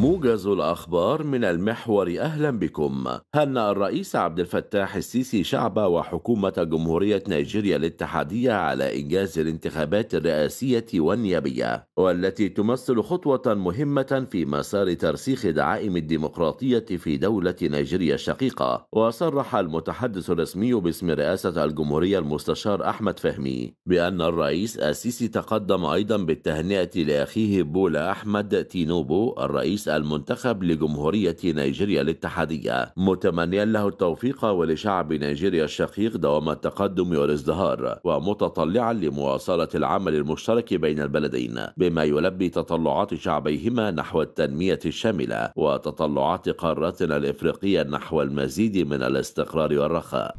موجز الأخبار من المحور أهلا بكم هنأ الرئيس عبد الفتاح السيسي شعب وحكومة جمهورية نيجيريا الاتحادية على إنجاز الانتخابات الرئاسية والنيابية والتي تمثل خطوة مهمة في مسار ترسيخ دعائم الديمقراطية في دولة نيجيريا الشقيقة وصرح المتحدث الرسمي باسم رئاسة الجمهورية المستشار أحمد فهمي بأن الرئيس السيسي تقدم أيضا بالتهنئة لأخيه بولا أحمد تينوبو الرئيس المنتخب لجمهورية نيجيريا الاتحادية متمنيا له التوفيق ولشعب نيجيريا الشقيق دوام التقدم والازدهار ومتطلعا لمواصلة العمل المشترك بين البلدين بما يلبي تطلعات شعبيهما نحو التنمية الشاملة وتطلعات قارتنا الإفريقية نحو المزيد من الاستقرار والرخاء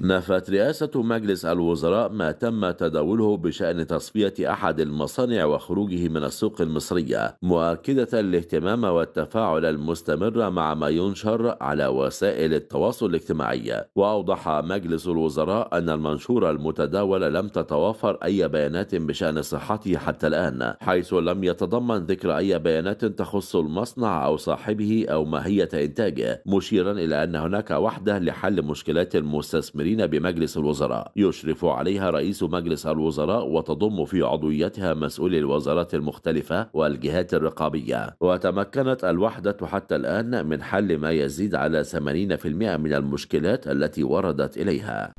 نفت رئاسة مجلس الوزراء ما تم تداوله بشأن تصفية أحد المصانع وخروجه من السوق المصرية مؤكدة الاهتمام والتفاعل المستمر مع ما ينشر على وسائل التواصل الاجتماعي وأوضح مجلس الوزراء أن المنشور المتداول لم تتوافر أي بيانات بشأن صحته حتى الآن حيث لم يتضمن ذكر أي بيانات تخص المصنع أو صاحبه أو ماهية إنتاجه مشيرا إلى أن هناك وحدة لحل مشكلات المستثمرين الممثلين بمجلس الوزراء يشرف عليها رئيس مجلس الوزراء وتضم في عضويتها مسؤولي الوزارات المختلفة والجهات الرقابية وتمكنت الوحدة حتى الآن من حل ما يزيد على 80% من المشكلات التي وردت إليها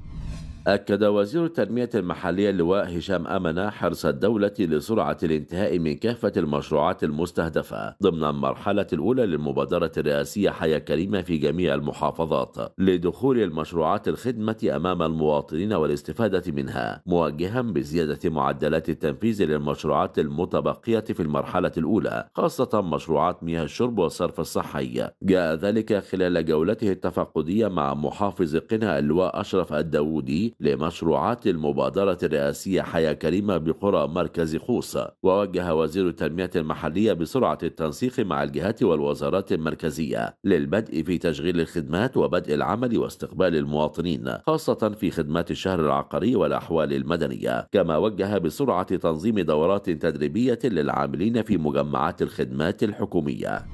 أكد وزير التنمية المحلية اللواء هشام أمنة حرص الدولة لسرعة الانتهاء من كافة المشروعات المستهدفة ضمن المرحلة الأولى للمبادرة الرئاسية حياة كريمة في جميع المحافظات لدخول المشروعات الخدمة أمام المواطنين والاستفادة منها موجها بزيادة معدلات التنفيذ للمشروعات المتبقية في المرحلة الأولى خاصة مشروعات مياه الشرب والصرف الصحي جاء ذلك خلال جولته التفقدية مع محافظ قنا اللواء أشرف الداوودي لمشروعات المبادرة الرئاسية حياة كريمة بقرى مركز خوص ووجه وزير التنمية المحلية بسرعة التنسيق مع الجهات والوزارات المركزية للبدء في تشغيل الخدمات وبدء العمل واستقبال المواطنين خاصة في خدمات الشهر العقاري والأحوال المدنية كما وجه بسرعة تنظيم دورات تدريبية للعاملين في مجمعات الخدمات الحكومية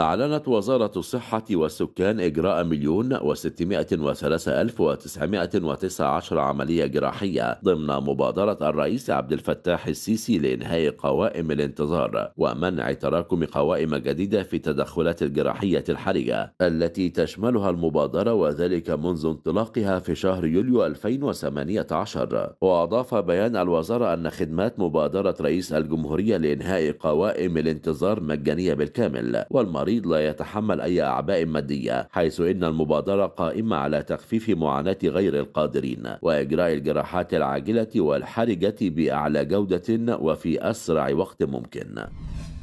أعلنت وزارة الصحة والسكان إجراء مليون وستمائة وثلاثة ألف وتسعمائة وتسعة عشر عملية جراحية ضمن مبادرة الرئيس عبد الفتاح السيسي لإنهاء قوائم الانتظار ومنع تراكم قوائم جديدة في التدخلات الجراحية الحرجة التي تشملها المبادرة وذلك منذ انطلاقها في شهر يوليو 2018 وأضاف بيان الوزارة أن خدمات مبادرة رئيس الجمهورية لإنهاء قوائم الانتظار مجانية بالكامل والمريض المريض لا يتحمل أي أعباء مادية حيث إن المبادرة قائمة على تخفيف معاناة غير القادرين وإجراء الجراحات العاجلة والحرجة بأعلى جودة وفي أسرع وقت ممكن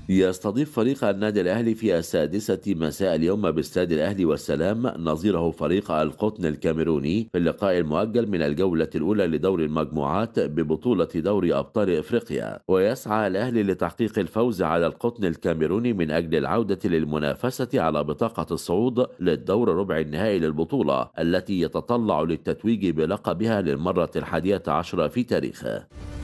يستضيف فريق النادي الأهلي في السادسة مساء اليوم باستاد الأهلي والسلام نظيره فريق القطن الكاميروني في اللقاء المؤجل من الجولة الأولى لدور المجموعات ببطولة دوري أبطال إفريقيا ويسعى الأهلي لتحقيق الفوز على القطن الكاميروني من أجل العودة للمنافسة على بطاقة الصعود للدور ربع النهائي للبطولة التي يتطلع للتتويج بلقبها للمرة الحادية عشرة في تاريخه